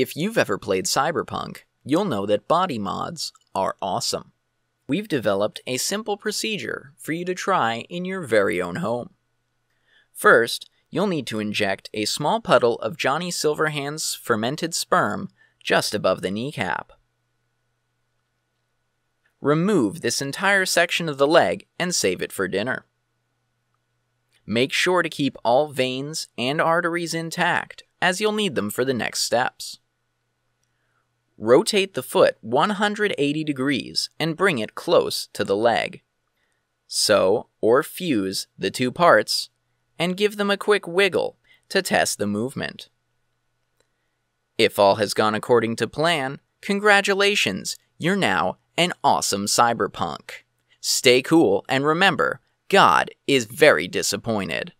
If you've ever played Cyberpunk, you'll know that body mods are awesome. We've developed a simple procedure for you to try in your very own home. First, you'll need to inject a small puddle of Johnny Silverhand's fermented sperm just above the kneecap. Remove this entire section of the leg and save it for dinner. Make sure to keep all veins and arteries intact, as you'll need them for the next steps rotate the foot 180 degrees and bring it close to the leg. Sew or fuse the two parts and give them a quick wiggle to test the movement. If all has gone according to plan, congratulations, you're now an awesome cyberpunk. Stay cool and remember, God is very disappointed.